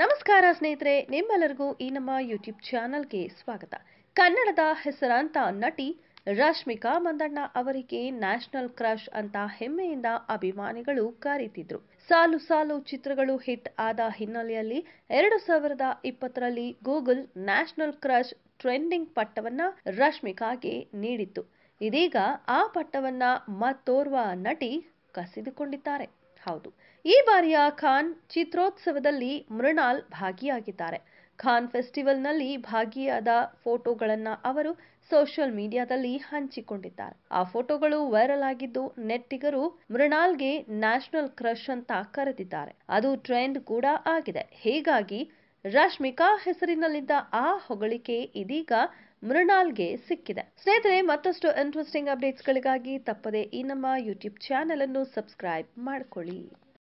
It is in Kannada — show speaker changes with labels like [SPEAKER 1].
[SPEAKER 1] ನಮಸ್ಕಾರ ಸ್ನೇಹಿತರೆ ನಿಮ್ಮೆಲ್ಲರಿಗೂ ಈ ನಮ್ಮ ಯೂಟ್ಯೂಬ್ ಚಾನಲ್ಗೆ ಸ್ವಾಗತ ಕನ್ನಡದ ಹೆಸರಾಂತ ನಟಿ ರಶ್ಮಿಕಾ ಮಂದಣ್ಣ ಅವರಿಗೆ ನ್ಯಾಷನಲ್ ಕ್ರಶ್ ಅಂತ ಹೆಮ್ಮೆಯಿಂದ ಅಭಿಮಾನಿಗಳು ಕರೀತಿದ್ರು ಸಾಲು ಸಾಲು ಚಿತ್ರಗಳು ಹಿಟ್ ಆದ ಹಿನ್ನೆಲೆಯಲ್ಲಿ ಎರಡು ಸಾವಿರದ ಇಪ್ಪತ್ತರಲ್ಲಿ ಗೂಗಲ್ ನ್ಯಾಷನಲ್ ಕ್ರಶ್ ಟ್ರೆಂಡಿಂಗ್ ಪಟ್ಟವನ್ನ ರಶ್ಮಿಕಾಗೆ ನೀಡಿತ್ತು ಇದೀಗ ಆ ಪಟ್ಟವನ್ನ ಮತ್ತೋರ್ವ ನಟಿ ಕಸಿದುಕೊಂಡಿದ್ದಾರೆ ಹೌದು ಈ ಬಾರಿಯ ಖಾನ್ ಚಿತ್ರೋತ್ಸವದಲ್ಲಿ ಮೃಣಾಲ್ ಭಾಗಿಯಾಗಿದ್ದಾರೆ ಖಾನ್ ಫೆಸ್ಟಿವಲ್ನಲ್ಲಿ ಭಾಗಿಯಾದ ಫೋಟೋಗಳನ್ನು ಅವರು ಸೋಷಿಯಲ್ ಮೀಡಿಯಾದಲ್ಲಿ ಹಂಚಿಕೊಂಡಿದ್ದಾರೆ ಆ ಫೋಟೋಗಳು ವೈರಲ್ ಆಗಿದ್ದು ನೆಟ್ಟಿಗರು ಮೃಣಾಲ್ಗೆ ನ್ಯಾಷನಲ್ ಕ್ರಶ್ ಅಂತ ಕರೆದಿದ್ದಾರೆ ಅದು ಟ್ರೆಂಡ್ ಕೂಡ ಆಗಿದೆ ಹೀಗಾಗಿ ರಶ್ಮಿಕಾ ಹೆಸರಿನಲ್ಲಿದ್ದ ಆ ಹೊಗಳಿಕೆ ಇದೀಗ ಮೃಣಾಲ್ಗೆ ಸಿಕ್ಕಿದೆ ಸ್ನೇಹಿತರೆ ಮತ್ತಷ್ಟು ಇಂಟ್ರೆಸ್ಟಿಂಗ್ ಅಪ್ಡೇಟ್ಸ್ಗಳಿಗಾಗಿ ತಪ್ಪದೆ ಈ ನಮ್ಮ ಯೂಟ್ಯೂಬ್ ಚಾನೆಲ್ ಅನ್ನು ಸಬ್ಸ್ಕ್ರೈಬ್ ಮಾಡ್ಕೊಳ್ಳಿ